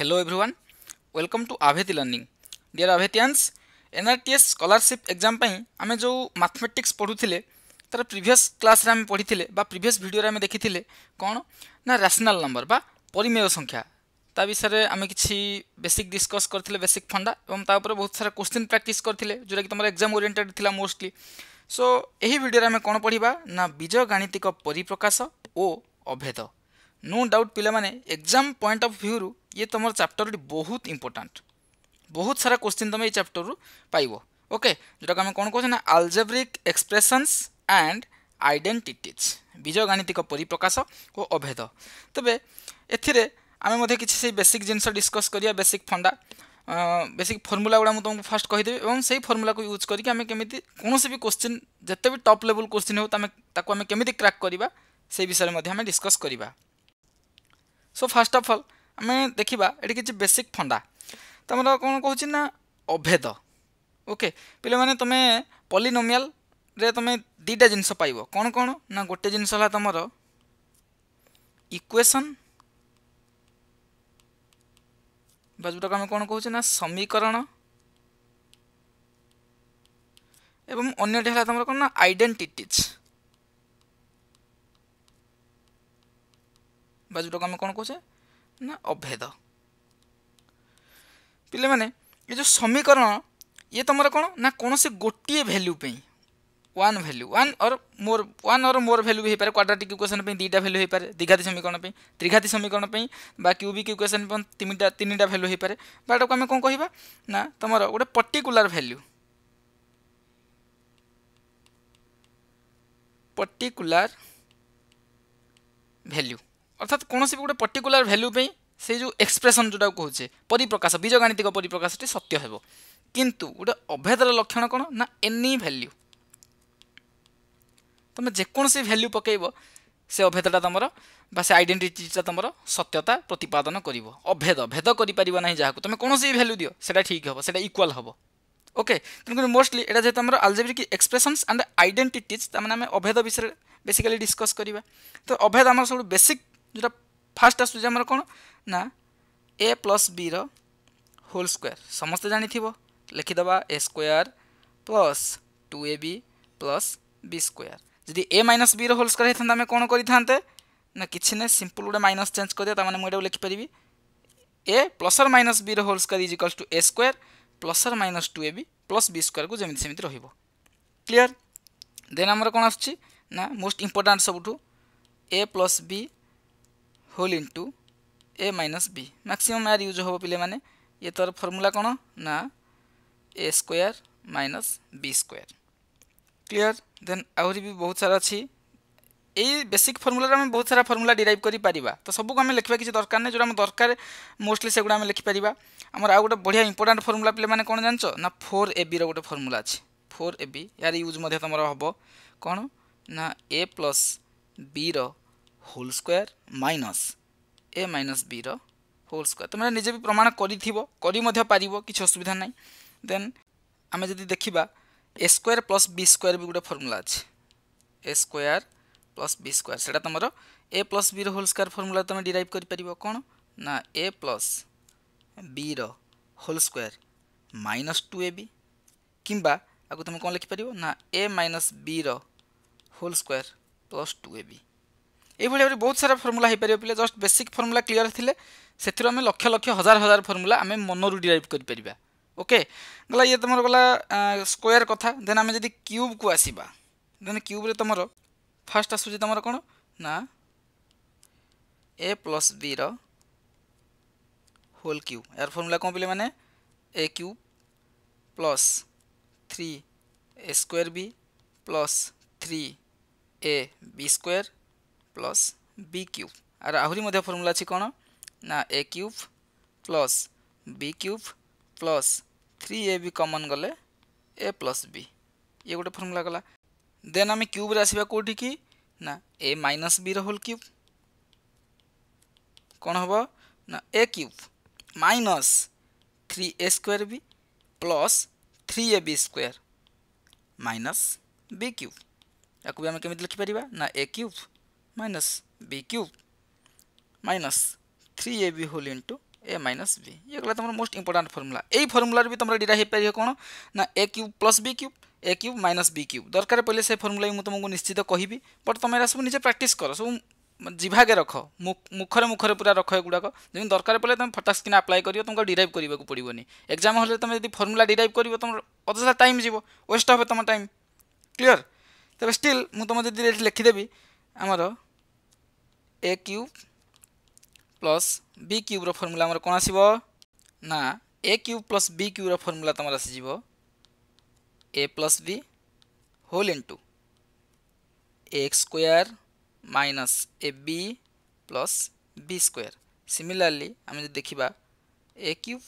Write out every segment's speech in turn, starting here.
Hello everyone. Welcome to Aveti Learning. Dear Avetians, NRTS scholarship exam ପାଇଁ ଆମେ ଯୋଉ mathematics ପଢୁଥିଲେ ତାର previous class ରେ ଆମେ ପଢିଥିଲେ ବା previous video ରେ ଆମେ ଦେଖିଥିଲେ କ'ଣ ନା rational number ବା ପରିମେୟ ସଂଖ୍ୟା ତା ବିଷୟରେ ଆମେ କିଛି ବେସିକ୍ ଡିସ୍କସ୍ କରିଥିଲେ ବେସିକ୍ ଫଣ୍ଡା ଏବଂ ତା ଉପରେ ବହୁତ ସାରା କୋଶ୍ଚିନ୍ ପ୍ରାକ୍ଟିସ୍ କରିଥିଲେ ଯେଉଁଟାକି ତୁମର ଏକ୍ଜାମ୍ ଓରିଏଣ୍ଟେଡ୍ ଥିଲା ମୋଷ୍ଟଲି ସୋ ଏହି ଭିଡ଼ିଓରେ ଆମେ କ'ଣ ପଢ଼ିବା ନା ବୀଜ ଗାଣିତିକ ପରିପ୍ରକାଶ ଓ ଅଭେଦ नो डाउट ପିଲାମାନେ ଏକ୍ଜାମ୍ ପଏଣ୍ଟ ଅଫ୍ ଭ୍ୟୁରୁ ଇଏ ତୁମର ଚାପ୍ଟରଟି ବହୁତ ଇମ୍ପୋର୍ଟାଣ୍ଟ ବହୁତ ସାରା କୋଶ୍ଚିନ୍ ତୁମେ ଏଇ ଚାପ୍ଟରରୁ ପାଇବ ଓକେ ଯେଉଁଟାକୁ ଆମେ କ'ଣ କହୁଛେ ନା ଆଲଜେବ୍ରିକ୍ ଏକ୍ସପ୍ରେସନ୍ସ ଆଣ୍ଡ ଆଇଡେଣ୍ଟିଟିଜ୍ ବୀଜଗାଣିତିକ ପରିପ୍ରକାଶ ଓ ଅଭେଦ ତେବେ ଏଥିରେ ଆମେ ମଧ୍ୟ କିଛି ସେଇ ବେସିକ୍ ଜିନିଷ ଡିସ୍କସ୍ କରିବା ବେସିକ୍ ଫଣ୍ଡା ବେସିକ୍ ଫର୍ମୁଲା ଗୁଡ଼ା ମୁଁ ତୁମକୁ ଫାର୍ଷ୍ଟ କହିଦେବି ଏବଂ ସେଇ ଫର୍ମୁଲାକୁ ୟୁଜ୍ କରିକି ଆମେ କେମିତି କୌଣସି ବି କୋଶ୍ଚିନ୍ ଯେତେ ବି ଟପ୍ ଲେବୁଲ୍ କୋଶ୍ଚିନ୍ ହେଉ ଆମେ ତାକୁ ଆମେ କେମିତି କ୍ରାକ୍ କରିବା ସେଇ ବିଷୟରେ ମଧ୍ୟ ଆମେ ଡିସ୍କସ୍ କରିବା সো ফার্স্ট অফ অল আমি দেখিবা এটি কিছু বেসিক ফন্ডা ତମର କ'ଣ କହୁଛି ନା ଅଭେଦ ଓକେ ପିଲାମାନେ ତୁମେ ପଲିନୋମିଆଲରେ ତୁମେ ଦୁଇଟା ଜିନିଷ ପାଇବ କ'ଣ କ'ଣ ନା ଗୋଟେ ଜିନିଷ ହେଲା ତୁମର ଇକ୍ୱେସନ୍ ବା ଯେଉଁଟାକୁ ଆମେ କ'ଣ କହୁଛେ ନା ସମୀକରଣ ଏବଂ ଅନ୍ୟଟି ହେଲା ତୁମର କ'ଣ ନା ଆଇଡେଣ୍ଟିଟିଜ୍ जोटा को आम कौन कौचे ना अभेद पे ये जो समीकरण ये तुम कौन ना कौन से गोटे भैल्यू पे वन भैल्यू वन और मोर वन और मोर भैल्यू भी हो पाए क्वाड्राटिक इक्वेसन दुटा भैल्यू हो पाए दीघाती समीकरण पर त्रिघाती समीकरण पर क्यूबिक इक्वेसन तीन टा भैल्यू हो पाए बाटा को आम कौन कह तुम गोटे पर्टिकुलार भैल्यू पर्टिकुलार भैल्यू অর্থাৎ কোণী গোটে পর্টিকুলার ভ্যালু পাই সেই যে এক্সপ্রেসন যেটা কুচে পরিপ্রকাশ বীজগাণিতিক পরিপ্রকাশটি সত্য হব কিন্তু গোটে অভেদর লক্ষণ কোণ না এনি ভ্যালু তুমি যেকোনসি ভ্যালু পকাইব সে অভেদটা তোমার বা সে আইডেন্টিটিটা তোমার সত্যতা প্রতিপাদন করব অভেদ ভেদ করে না যা তুমি কোণী ভ্যালু দিও সেটা ঠিক হব সেটা ইকুয়াল হব ওকে তেমনি মোস্টলি এটা যেহেতু আমার আলজেব্রিক এক্সপ্রেসনস আন্ড আইডেন্টিটিজ তার মানে আমি অভেদ বিষয়ে বেসিকালি ডিসকস করা তো অভেদ আমার সব বেসিক ଯେଉଁଟା ଫାଷ୍ଟ ଆସୁଛି ଆମର କ'ଣ ନା ଏ ପ୍ଲସ୍ ବିର ହୋଲ୍ ସ୍କୋୟାର ସମସ୍ତେ ଜାଣିଥିବ ଲେଖିଦେବା a square plus two a b plus b square ଯଦି ଏ ମାଇନସ୍ ବିର ହୋଲ୍ ସ୍କୋୟାର ହେଇଥାନ୍ତା ଆମେ କ'ଣ କରିଥାନ୍ତେ ନା କିଛି ନାହିଁ ସିମ୍ପଲ୍ ଗୋଟେ ମାଇନସ୍ ଚେଞ୍ଜ କରିଦେବା ତା'ମାନେ ମୁଁ ଏଇଟାକୁ ଲେଖିପାରିବି ଏ ପ୍ଲସର୍ ମାଇନସ୍ ବିର whole square is equals to a square ପ୍ଲସର୍ minus two a b plus b ସ୍କୋୟାରକୁ ଯେମିତି ସେମିତି ରହିବ କ୍ଲିଅର୍ ଦେନ୍ ଆମର କ'ଣ ଆସୁଛି ନା ମୋଷ୍ଟ ଇମ୍ପୋର୍ଟାଣ୍ଟ ସବୁଠୁ a plus b whole into a minus b मैक्सीम आर यूज हम पे मैंने ये तर फर्मूला कौन ना a square minus b square clear then आहरी भी बहुत सारा अच्छी ये बेसिक फर्मूल आम बहुत सारा फर्मूला डिराइव कर तो सबको आम लिखा किसी दरकार नहीं जो आम दरकार मोस्टली से गुड़ा आम लिखिपर आम आउ गोटे बढ़िया इंपोर्टां फर्मूला पे मैंने कौन जान ना फोर ए बी रोटे फर्मूला अच्छे फोर ए बी यार यूज तुम हम कौन ना a plus b whole square minus a minus ବିର ହୋଲ୍ ସ୍କୋୟାର ତୁମେ ନିଜେ ବି ପ୍ରମାଣ କରିଥିବ କରି ମଧ୍ୟ ପାରିବ କିଛି ଅସୁବିଧା ନାହିଁ ଦେନ୍ ଆମେ ଯଦି ଦେଖିବା a square plus b square ବି ଗୋଟେ ଫର୍ମୁଲା ଅଛି a square plus b square ସେଇଟା ତୁମର ଏ ପ୍ଲସ୍ ବିର ହୋଲ୍ ସ୍କୋୟାର ଫର୍ମୁଲା ତୁମେ ଡିରାଇଭ୍ କରିପାରିବ କ'ଣ ନା ଏ ପ୍ଲସ୍ ବିର whole square minus two a b କିମ୍ବା ଆକୁ ତୁମେ କ'ଣ ଲେଖିପାରିବ ନା ଏ ମାଇନସ୍ ବିର whole square plus two a b ଏଇଭଳି ଭାବରେ ବହୁତ ସାରା ଫର୍ମୁଲା ହେଇପାରିବ ପିଲା ଜଷ୍ଟ ବେସିକ୍ ଫର୍ମୁଲା କ୍ଲିଅର୍ ଥିଲେ ସେଥିରୁ ଆମେ ଲକ୍ଷ ଲକ୍ଷ ହଜାର ହଜାର ଫର୍ମୁଲା ଆମେ ମନରୁ ଡିରାଇଭ୍ କରିପାରିବା ଓକେ ଗଲା ଇଏ ତୁମର ଗଲା ସ୍କୋୟାର କଥା ଦେନ୍ ଆମେ ଯଦି କ୍ୟୁବ୍କୁ ଆସିବା ଦେନ୍ କ୍ୟୁବ୍ରେ ତୁମର ଫାର୍ଷ୍ଟ ଆସୁଛି ତୁମର କ'ଣ ନା ଏ ପ୍ଲସ୍ ବିର ହୋଲ୍ କ୍ୟୁ ଏହାର ଫର୍ମୁଲା କ'ଣ ପିଲାମାନେ a cube plus three a square b plus three a b square plus ইয়ে ବି କ୍ୟୁବ୍ আর ଆହୁରି ମଧ୍ୟ ଫର୍ମୁଲା ଅଛି କ'ଣ ନା a cube plus b cube plus three a b common গলে এ প্লস বি ইয়ে গোটে ফর্মুলা গলা দেন আমি ক্যুব্রে আসবা কোটি কি না a minus b whole cube কণ হব না a cube minus three a square b plus three a b square minus b cube তাকে আমি কেমি লিখিপার না a ক্যুব minus b cube minus 3ab whole into a minus b এগুলো তোমার most important formula এই ফর্মুলার B তোমরা ডিরাইভ হয়ে কোণ না a cube plus b cube a cube minus b cube दरकार पड़े से फर्मूला भी तुमको निश्चित कहि बट तुम एरा सब निजे प्राक्ट कर सब जिभागे रख मुखर मुखर पूरा रख एगुड़ाक जमी दरकार पड़े तुम फटाक्स किना आप्लाय कर तुमको डिराइव करने को पड़ोनी एक्जाम हल तुम जब फर्मूला डिराइव कर तुम अधा टाइम जीव वेस्ट हे तुम टाइम क्लीयर तेज स्टिल मुझे तुम जब लिखिदेवी आमर ଏ କ୍ୟୁବ୍ ପ୍ଲସ୍ ବି କ୍ୟୁବ୍ର ଫର୍ମୁଲା ଆମର କ'ଣ ଆସିବ ନା ଏ କ୍ୟୁବ୍ ପ୍ଲସ୍ ବି କ୍ୟୁବ୍ର ଫର୍ମୁଲା ତୁମର ଆସିଯିବ a plus b whole into x square minus a b plus b square similarly ଆମେ ଯଦି ଦେଖିବା ଏ କ୍ୟୁବ୍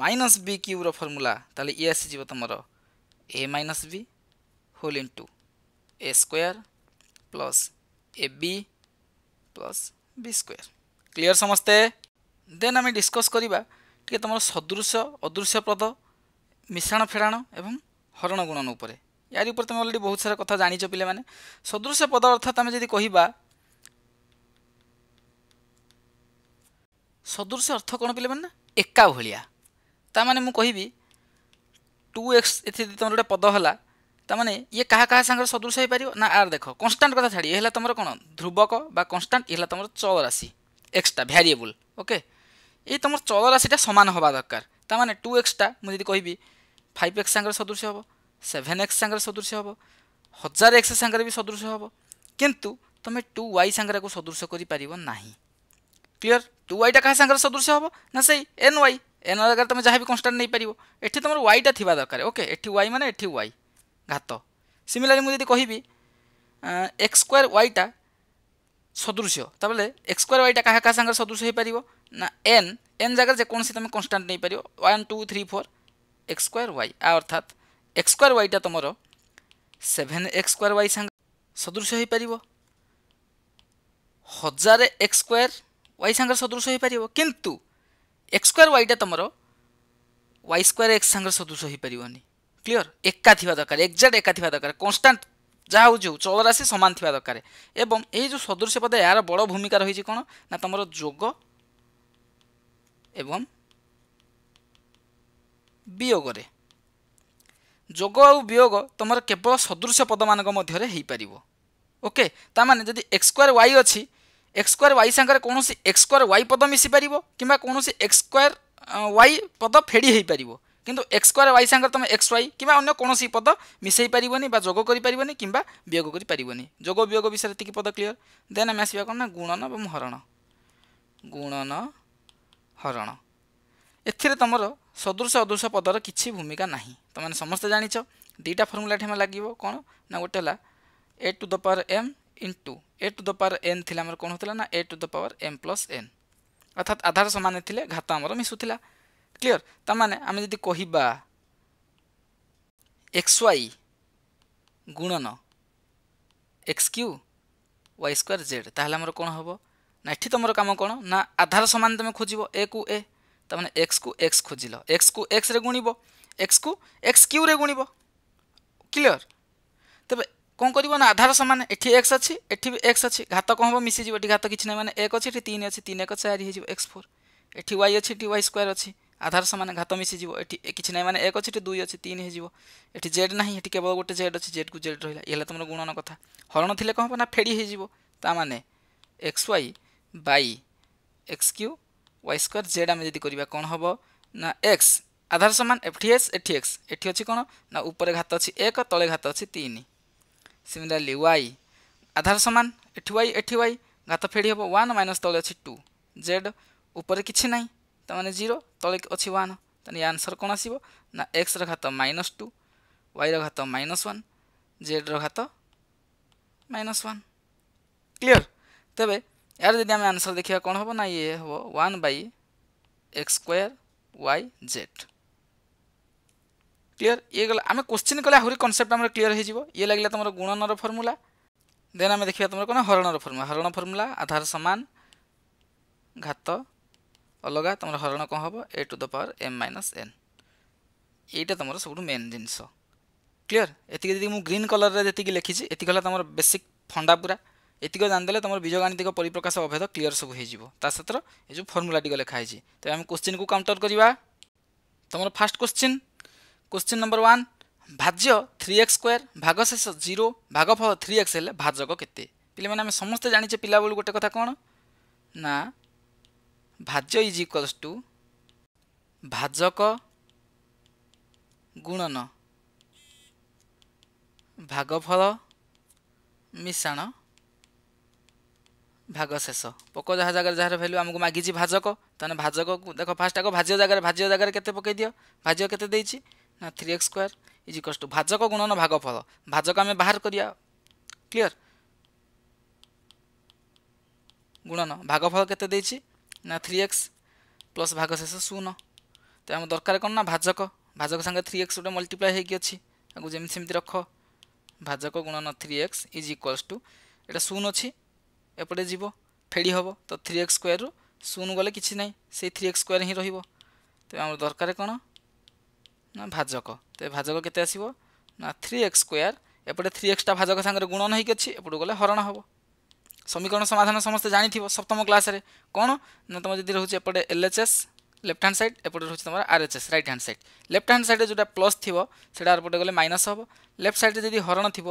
ମାଇନସ୍ ବି କ୍ୟୁବ୍ର ଫର୍ମୁଲା ତାହେଲେ ଇଏ ଆସିଯିବ ତୁମର a minus b whole into a square plus a b plus b square clear समस्ते then आम डिस्कस करवा टे तुम सदृश अदृश्यप्रद मिशाण फेराण एवं हरण गुणन उपर यार उपर तुम अलरेडी बहुत सारा कथा जाच पे सदृश पद अर्थात आम जी कह सदृश अर्थ कौन पे मैंने एका भाया मुझे कहि टू एक्स ए तुम गोटे पद है ତାମାନେ ଇଏ କାହା କାହା ସାଙ୍ଗରେ ସଦୃଶ ହେଇପାରିବ ନା ଆର୍ ଦେଖ କନଷ୍ଟାଣ୍ଟ କଥା ଛାଡ଼ି ହେଲା ତୁମର କ'ଣ ଧ୍ରୁବକ ବା କନଷ୍ଟାଣ୍ଟ ଏ ହେଲା ତୁମର ଚଳ ରାଶି ଏକ୍ସଟ୍ରା ଭ୍ୟାରିଏବୁଲ୍ ଓକେ ଏଇ ତୁମର ଚଳରାଶିଟା ସମାନ ହେବା ଦରକାର ତାମାନେ ଟୁ ଏକ୍ସଟା ମୁଁ ଯଦି କହିବି ଫାଇଭ୍ ଏକ୍ସ ସାଙ୍ଗରେ ସଦୃଶ ହେବ ସେଭେନ୍ ଏକ୍ସ ସାଙ୍ଗରେ ସଦୃଶ ହେବ ହଜାର ଏକ୍ସ ସାଙ୍ଗରେ ବି ସଦୃଶ ହେବ କିନ୍ତୁ ତୁମେ ଟୁ ୱାଇ ସାଙ୍ଗରେ ସଦୃଶ କରିପାରିବ ନାହିଁ କ୍ଲିଅର୍ ଟୁ ୱାଇଟା କାହା ସାଙ୍ଗରେ ସଦୃଶ ହେବ ନା ସେଇ ଏନ୍ ୱାଇ ଏନ୍ ୱାଇ ତୁମେ ଯାହା ବି କନଷ୍ଟାଣ୍ଟ ନେଇପାରିବ ଏଠି ତୁମର ୱାଇଟା ଥିବା ଦରକାର ଓକେ ଏଠି ୱାଇ ମାନେ ଏଠି ୱାଇ ঘাত সিমিলারলি মু যদি কহিবি এক্স স্কোয়ার ওয়াইটা সদৃশ তাহলে এক্স স্কোয়ার ওয়াইটা কাহা কাহা সাংরে সদৃশ হয়ে পার না এন এন জায়গায় যেকোন তুমি কনস্টাট নিয়ে পার one two three four x square y অর্থাৎ এক্স স্কোয়ার ওয়াইটা তোমার সেভেন এক্স স্কোয়ার ওয়াই সাংরে সদৃশ হয়ে পার হাজার এক্স স্কোয়ার ওয়াই সাংরে সদৃশ হয়ে পার কিন্তু এক্স স্কোয়ার ওয়াইটা তোমার ওয়াই স্কোয়ার এক্স সাংরে সদৃশ হয়ে পারনি କ୍ଲିଅର ଏକା ଥିବା ଦରକାର ଏକ୍ଜାକ୍ଟ ଏକା ଥିବା ଦରକାର କନଷ୍ଟାଣ୍ଟ ଯାହା ହେଉଛି ହେଉ ଚଳରାଶି ସମାନ ଥିବା ଦରକାର ଏବଂ ଏହି ଯେଉଁ ସଦୃଶ୍ୟ ପଦ ଏହାର ବଡ଼ ଭୂମିକା ରହିଛି କ'ଣ ନା ତୁମର ଯୋଗ ଏବଂ ବିୟୋଗରେ যোগ আউ বিয়োগ তোমার কেবল সদৃশ্য পদমান মধ্যে হয়েপার ওকে তা মানে যদি এক্স স্কোয়ার ওয়াই অছি এক্স স্কোয়ার ওয়াই সাগরে কৌশি এক্স স্কোয়ার ওয়াই পদ মিশিপার কিংবা কৌশি এক্স স্কোয়ার ওয়াই পদ ফেড়ি হয়েপার কিন্তু এক্স স্কোয়ার ওয়াই সাংরে তুমি এক্স ওয়াই কিংবা অন্য কোণী পদ মিশাই পারবনি বা যোগ করে পারবনি কিংবা বিয়োগ করে পারবনি যোগ বিয়োগ বিষয়ে এটি পদ ক্লিয়র দেন আমি আসবা কোণ না গুণন এবং হরণ গুণন হরণ এতে তোমার সদৃশ অদৃশ পদর কিছু ভূমিকা না তোমার সমস্ত জাঁচ দুইটা ফর্মুলা এটি আমার লাগবে কোণ না গোটে হল a to the power m into a to the power n লা আমার কোণ হচ্ছিল না a to the power m plus n অর্থাৎ আধার সমান ঘাত আমার মিশুলা ক্লিয়র তা মানে আমি যদি কহিবা এক্স ওয়াই গুণন x cube y square z তাহলে আমার কোণ হব না এটি তোমার কাম কোণ না আধার সমান তুমি খোঁজব এ কু এ তা মানে এক্স কু এক্স খোঁজিল এক্স কু এক্স রে গুণিব এক্স কু এক্স কিউ রে গুণিব ক্লিয়র তবে কম করব না আধার সমান এটি এক্স অছি এটি এক্স অছি ঘাত কম হব মিশিযোগ এটি ঘাত কিছু না মানে এক অছি এটি তিন অছি তিন এক চারি হয়ে এক্স ফোর এটি ওয়াই অছি এটি ওয়াই স্কোয়ার অছি আধার সামনে ঘাত মিশিযোগ এটি কিছু না মানে এক অছি এটি দুই অছি তিন হয়ে এটি জেড না এটি কেবল গোটে জেড অছি জেড কু জেড রহিলা এলা তোমার গুণন কথা হরণ থিলে কম হব না ফেড়ি হয়ে যাব তা মানে x y by x cube y square z আমি যদি করা কম হব না এক্স আধার সমান এটি এস এটি এক্স এটি অছি কোণ না উপরে ঘাত অছি এক তলে ঘাত অছি তিন সিমিলারলি ওয়াই আধার সমান এটি ওয়াই এটি ওয়াই ঘাত ফেড়ি হব ওয়ান মাইনস তলে অছি টু জেড উপরে কিছু নাই ତାମାନେ ଜିରୋ ତଳେ ଅଛି ୱାନ୍ ତାହେଲେ ଆନ୍ସର୍ କ'ଣ ଆସିବ ନା ଏକ୍ସର ଘାତ ମାଇନସ୍ ଟୁ ୱାଇର ଘାତ ମାଇନସ୍ ୱାନ୍ ଜେଡ଼୍ର ଘାତ ମାଇନସ୍ ୱାନ୍ କ୍ଲିଅର୍ ତେବେ ଏହାର ଯଦି ଆମେ ଆନ୍ସର୍ ଦେଖିବା କ'ଣ ହେବ ନା ଇଏ ହେବ one by x square y z clear ইয়ে গেল আমি কোশ্চিন কলে আহরি কনসেপ্ট আমার ক্লিয়ার হয়ে যাব ইয়ে লাগিলা তোমার গুণনর ফর্মুলা দেন আমি দেখিবা তোমার কোন হরণর ফর্মুলা হরণ ফর্মুলা আধার সমান ঘাত अलगा तुम हरण कौन हम a to the power m minus n এইটা তোমার সব মেন জিনিস ক্লিয়ার এটি যদি মু গ্রিন কলরের যেত লিখি এটি হল তোমার বেসিক ফন্ডা পুরা এটি জানিদেলে তোমার বীজগাণিতিক পরিপ্রকাশ অভেদ ক্লিয়ার সব হয়ে যাব তা সাথে এই যে ফর্মুলাটি লেখা হয়েছে তো আমি কোশ্চিন কু কাউন্টর করা তোমার first question question number one ভাজ্য থ্রি এক্স স্কোয়ার ভাগশেষ জিরো ভাগফল থ্রি এক্স হলে ভাজক কেতে পিলে মানে আমি সমস্তে জাঁচে পিলা বেলু গোটে কথা কোণ না ଭାଜ ଇଜ୍ ଇକ୍ୱାଲ୍ସ ଟୁ ଭାଜକ ଗୁଣନ ଭାଗଫଳ ମିଶାଣ ଭାଗଶେଷ ପୋକ ଯାହା ଜାଗାରେ ଯାହାର ଭାଲ୍ୟୁ ଆମକୁ ମାଗିଛି ଭାଜକ ତାହେଲେ ଭାଜକକୁ ଦେଖ ଫାଷ୍ଟ ଆଗ ଭାଜ୍ୟ ଜାଗାରେ ଭାଜ୍ୟ ଜାଗାରେ କେତେ ପକେଇ ଦିଅ ଭାଜ୍ୟ କେତେ ଦେଇଛି ନା three x square is equals to ଭାଜକ ଗୁଣନ ଭାଗଫଳ ଭାଜକ ଆମେ ବାହାର କରିବା କ୍ଲିଅର ଗୁଣନ ଭାଗଫଳ କେତେ ଦେଇଛି না থ্রি এক্স ପ୍ଲସ୍ ଭାଗ ଶେଷ ଶୂନ ତ ଆମ ଦରକାର କ'ଣ ନା ଭାଜକ ଭାଜକ ସାଙ୍ଗେ ଥ୍ରୀ ଏକ୍ସ ଗୋଟେ ମଲ୍ଟିପ୍ଲାଏ ହେଇକି ଅଛି ତାକୁ ଯେମିତି ସେମିତି ରଖ ଭାଜକ ଗୁଣନ three x is equals to ଏଇଟା ଶୂନ ଅଛି ଏପଟେ ଯିବ ଫେଡ଼ି ହେବ ତ ଥ୍ରୀ ଏକ୍ସ ସ୍କୋୟାରରୁ ଶୂନ ଗଲେ କିଛି ନାହିଁ ସେଇ ଥ୍ରୀ ଏକ୍ସ ସ୍କୋୟାର ହିଁ ରହିବ ତେବେ ଆମର ଦରକାର କ'ଣ ନା ଭାଜକ ତେବେ ଭାଜକ କେତେ ଆସିବ ନା ଥ୍ରୀ ଏକ୍ସ ସ୍କୋୟାର ଏପଟେ ଥ୍ରୀ ଏକ୍ସଟା ଭାଜକ ସାଙ୍ଗରେ ଗୁଣନ ହେଇକି ଅଛି ଏପଟକୁ ଗଲେ ହରଣ ହେବ সমীকরণ সমাধান সমস্তে জাঁথিব সপ্তম ক্লাসে কোণ না তোমার যদি রয়েছে এপটে এলএচএস লেফট হ্যান্ড সাইড এপটে রয়েছে তোমার RHS right hand side left hand সাইডে যেটা প্লস থিব সেটা এপটে গেলে মাইনাস হব লেফট সাইডে যদি হরণ থিব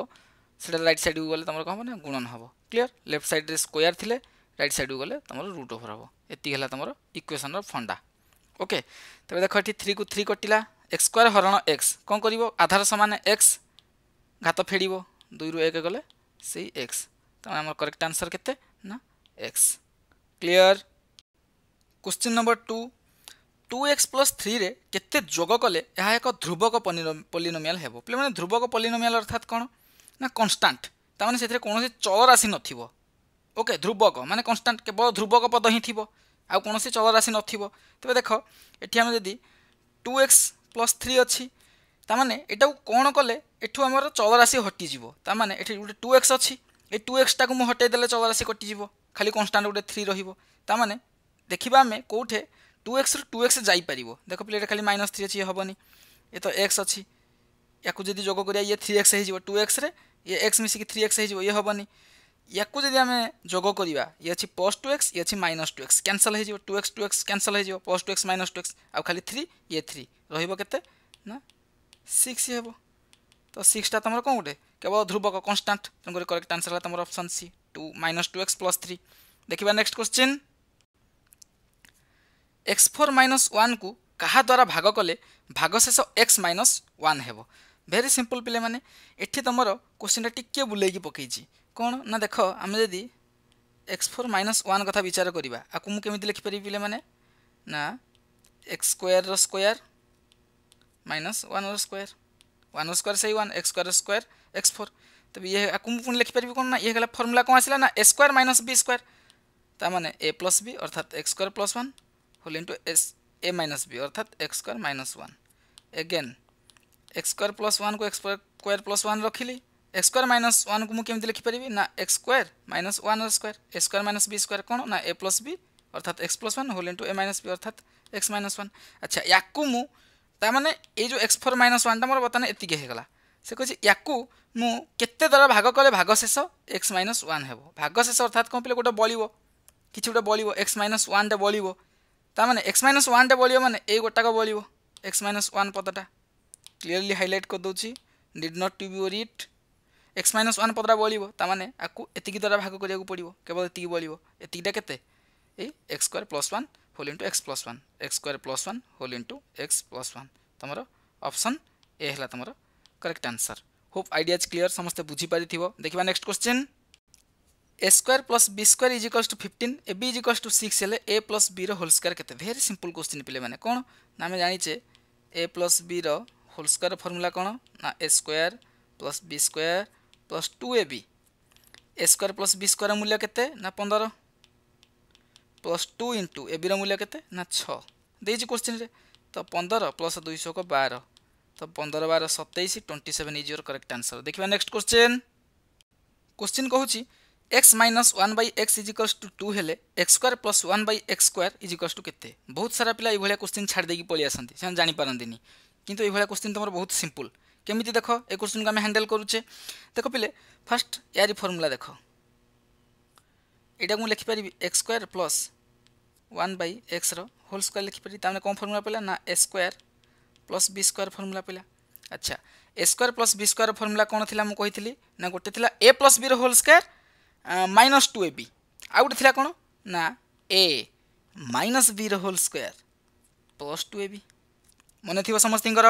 সেটা রাইট সাইডକୁ গেলে তোমার কম হবে না গুণন হব ক্লিয়ার লেফট সাইডে স্কোয়ার থিলে রাইট সাইডକୁ গেলে তোমার রুট ওভর হব এটি হল তোমার ইকুয়েসনর ফন্ডা ওকে তবে দেখ এটি থ্রি কু থ্রি কটিলা এক্স স্কোয়ার হরণ এক্স কম করব আধার সমান এক্স ঘাত ফেড়ব দুই রু এক গেলে সেই এক্স তাহলে আমার করেক্ট আনসার কেতে না x clear question number two two x plus থ୍ରୀରେ କେତେ ଯୋଗ କଲେ ଏହା ଏକ ଧ୍ରୁବକ ପଲିନୋମିଆଲ ହେବ ପିଲାମାନେ ଧ୍ରୁବକ ପଲିନୋମିଆଲ ଅର୍ଥାତ୍ କ'ଣ ନା କନଷ୍ଟାଣ୍ଟ ତାମାନେ ସେଥିରେ କୌଣସି ଚଳରାଶି ନଥିବ ଓକେ ଧ୍ରୁବକ ମାନେ କନଷ୍ଟାଣ୍ଟ କେବଳ ଧ୍ରୁବକ ପଦ ହିଁ ଥିବ ଆଉ କୌଣସି ଚଳରାଶି ନଥିବ ତେବେ ଦେଖ ଏଠି ଆମେ ଯଦି ଟୁ ଏକ୍ସ ପ୍ଲସ୍ ଥ୍ରୀ ଅଛି ତାମାନେ ଏଟାକୁ କ'ଣ କଲେ ଏଠୁ ଆମର ଚଳରାଶି ହଟିଯିବ ତାମାନେ ଏଠି ଗୋଟେ ଟୁ ଏକ୍ସ ଅଛି ଏ ଟୁ ଏକ୍ସଟାକୁ ମୁଁ ହଟେଇ ଦେଲେ ଚଉରାଶୀ କଟିଯିବ ଖାଲି କନଷ୍ଟାଣ୍ଟ ଗୋଟେ ଥ୍ରୀ ରହିବ ତା'ମାନେ ଦେଖିବା ଆମେ କେଉଁଠେ ଟୁ ଏକ୍ସରୁ ଟୁ ଏକ୍ସ ଯାଇପାରିବ ଦେଖ ପିଲା ଏଇଟା ଖାଲି ମାଇନସ୍ ଥ୍ରୀ ଅଛି ଇଏ ହେବନି ଏ ତ ଏକ୍ସ ଅଛି ୟାକୁ ଯଦି ଯୋଗ କରିବା ଇଏ ଥ୍ରୀ ଏକ୍ସ ହେଇଯିବ ଟୁ ଏକ୍ସରେ ଇଏ ଏକ୍ସ ମିଶିକି ଥ୍ରୀ ଏକ୍ସ ହେଇଯିବ ଇଏ ହେବନି ୟାକୁ ଯଦି ଆମେ ଯୋଗ କରିବା ଇଏ ଅଛି ପ୍ଲସ୍ ଟୁ ଏକ୍ସ ଇଏ ଅଛି ମାଇନସ୍ ଟୁ ଏକ୍ସ କ୍ୟାନସଲ୍ ହେଇଯିବ two x two x cancel ହେଇଯିବ plus two x minus two x ଆଉ ଖାଲି ଥ୍ରୀ ଇଏ ଥ୍ରୀ ରହିବ କେତେ ନା ସିକ୍ସ ହେବ ତ ସିକ୍ସଟା ତୁମର କ'ଣ ଗୋଟେ କେବଳ ଧ୍ରୁବକ କନଷ୍ଟାଣ୍ଟ ତେଣୁକରି କରେକ୍ଟ ଆନ୍ସର୍ ହେଲା ତୁମର option c two minus two x plus three ଦେଖିବା next question x four minus ୱାନ୍କୁ କାହା ଦ୍ୱାରା ଭାଗ କଲେ ଭାଗଶେଷ ଏକ୍ସ ମାଇନସ୍ ୱାନ୍ ହେବ ଭେରି ସିମ୍ପଲ୍ ପିଲାମାନେ ଏଠି ତୁମର କୋଶ୍ଚିନ୍ଟା ଟିକିଏ ବୁଲେଇକି ପକେଇଛି କ'ଣ ନା ଦେଖ ଆମେ ଯଦି ଏକ୍ସ ଫୋର୍ ମାଇନସ୍ ୱାନ୍ କଥା ବିଚାର କରିବା ଆକୁ ମୁଁ କେମିତି ଲେଖିପାରିବି ପିଲାମାନେ ନା ଏକ୍ସ ସ୍କୋୟାର୍ର ସ୍କୋୟାର୍ ମାଇନସ୍ ୱାନ୍ର ସ୍କୋୟାର୍ वन ସ୍କୋୟାର ସେଇ one x square square x four ତେବେ ଇଏ ଆକୁ ମୁଁ ପୁଣି ଲେଖିପାରିବି କ'ଣ ନା ଇଏ ହେଲା ଫର୍ମୁଲା କ'ଣ ଆସିଲା ନା a square minus b square ତା ମାନେ ଏ ପ୍ଲସ୍ ବି ଅର୍ଥାତ୍ x square plus one a minus b अर्थात x square minus one again x square plus one को एक्स स्क्वायर प्लस वन रखिली एक्स स्क्वायर माइनस वन को मुझे लिखिपरि ना x square minus one square a square minus b square कौन ना a plus b अर्थात x plus one whole into a minus b अर्थात एक्स माइनस वन अच्छा या मुझे ତା ମାନେ ଏଇ ଯେଉଁ ଏକ୍ସ ଫୋର୍ ମାଇନସ୍ ୱାନ୍ଟା ମୋର ବର୍ତ୍ତମାନ ଏତିକି ହେଇଗଲା ସେ କହୁଛି ୟାକୁ ମୁଁ କେତେ ଦ୍ୱାରା ଭାଗ କଲେ ଭାଗଶେଷ ଏକ୍ସ ମାଇନସ୍ ୱାନ୍ ହେବ ଭାଗଶେଷ ଅର୍ଥାତ୍ କ'ଣ ପିଲେ ଗୋଟେ ବଳିବ କିଛି ଗୋଟେ ବଳିବ ଏକ୍ସ ମାଇନସ୍ ୱାନ୍ଟା ବଳିବ ତା ମାନେ ଏକ୍ସ ମାଇନସ୍ ୱାନ୍ଟା ବଳିବ ମାନେ ଏଇ ଗୋଟାକ ବଳିବ ଏକ୍ସ ମାଇନସ୍ ୱାନ୍ ପଦଟା କ୍ଲିଅରଲି ହାଇଲାଇଟ୍ କରିଦେଉଛି did not to be or it x minus one পদটা বলিব তার মানে আকু এতিকি দ্বারা ভাগ করা পড়ব কেবল এতিকি বলিব এতিকিটা কেতে এই x square plus one whole into x plus one x square plus one whole into x plus one তোমার অপশন এ হল তোমার correct answer hope ideas clear সমস্তে বুঝিপারি देखा next question a square plus b square equals to fifteen a b equals to six हेल्ले a plus b whole square के very simple question पे मैंने कौन ना आम जाने a plus b whole square formula कौन ना a square plus b square plus two a b a square plus b square मूल्य के पंदर ପ୍ଲସ୍ ଟୁ ଇଣ୍ଟୁ ଏ ବିର ମୂଲ୍ୟ କେତେ ନା ଛଅ ଦେଇଛି କୋଶ୍ଚିନ୍ରେ ତ ପନ୍ଦର ପ୍ଲସ୍ ଦୁଇଶହକୁ ବାର ତ ପନ୍ଦର ବାର ସତେଇଶ twenty seven is your correct answer ଦେଖିବା ନେକ୍ସଟ କୋଶ୍ଚିନ୍ କୋଶ୍ଚିନ୍ କହୁଛି x minus one by x equals to two হলে x square plus one by x square equals to কেতে বহুত সারা পিলা এইভাবে কোশ্চিন ছাড়ি দিয়ে পড়ে আসতে সে জাঁপারতি কিন্তু এইভাবে কোশ্চিন তোমার বহুত সিম্পল কেমিতি দেখ এ কোশ্চিনকে আমি হ্যান্ডেল করুছে দেখ পিলে ফার্স্ট ইয়ারি ফর্মুলা দেখ এটা মু লেখিপারি x square plus one by এক্সর হোল স্কোয়ার লিখিপারি তাহলে মানে কম ফর্মুলা পেলা না a square plus b square formula পেলা আচ্ছা a square plus b square formula কোণ লা মুঝি না গোটে লা এ প্লস বির whole square minus two a b আউ গোটে লা কোণ না এ মাইনস বির whole square plus two a b মনে থিব সমস্তিଙ୍କର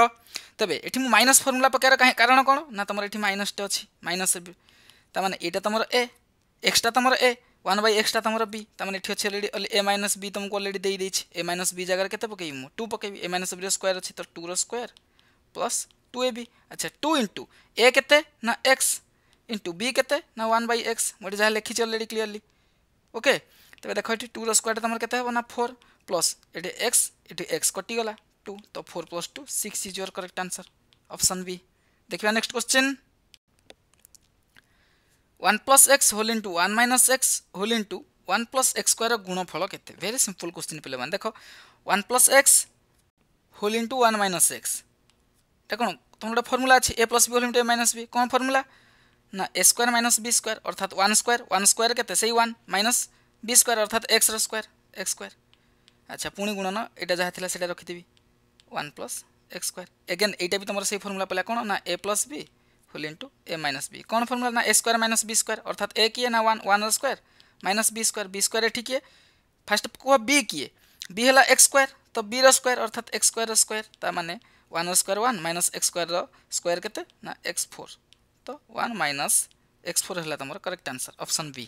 ତେବେ ଏଠି ମୁଁ ମାଇନସ୍ ଫର୍ମୁଲା ପକାଇବାର କାହିଁ କାରଣ କ'ଣ ନା ତୁମର ଏଠି ମାଇନସ୍ଟେ ଅଛି ମାଇନସ୍ ତା ମାନେ ଏଇଟା ତୁମର ଏ ଏକ୍ସଟ୍ରା ତୁମର ଏ ওয়ান বাই এক্সটা তোমার বি তার এটি অছে অলরেডি এ মাইনস বি তোমাকে অলরেডি দিয়ে দিয়েছি এ মাইনস বি জায়গায় কেতে পকাইবি মু টু পকাইবি এ মাইনস বির স্কোয়ার অছে তো টু র square plus two a b আচ্ছা টু ইন্টু এ কেতে না এক্স ইন্টু বি কেতে না ওয়ান বাই এক্স মুটি যা লিখিছি অলরেডি ক্লিয়ারলি ওকে তবে দেখ এটি টু র স্কোয়ারটা তোমার কেতে হব না ফোর প্লস এটি এক্স এটি এক্স কটিগলা টু তো four plus two six is your correct answer option b देखा next question 1 plus x whole into 1 minus x whole into 1 plus x square গুণফল কেতে ভেরি সিম্পল কোশ্চিন পিলে মানে দেখ 1 plus x whole into 1 minus x এটা কোন তোমার একটা ফর্মুলা আছে a plus b whole into a minus b কোন ফর্মুলা না a square minus b square অর্থাৎ 1 square 1 square কেতে সেই 1 minus b square অর্থাৎ x র স্কয়ার x square আচ্ছা পুনি গুণন এটা যা লা সেটা রাখিদেবি 1 plus x square again এইটা বি তোমার সেই ফর্মুলা পেলা কোন না a plus b whole into a minus b কোন ফর্মুলা না a square minus b square অর্থাৎ এ কিয়ে না one one square minus b square b square এটি কিয়ে ফার্স্ট কুহ বি কিয়ে বি হল এক্স স্কোয়ার তো বি স্কোয়ার অর্থাৎ এক্স স্কোয়ার স্কোয়ার তার মানে one square one minus x square square কেতে না এক্স ফোর তো ওয়ান মাইনাস এক্স ফোর হল তোমার করেক্ট আনসর অপশন বি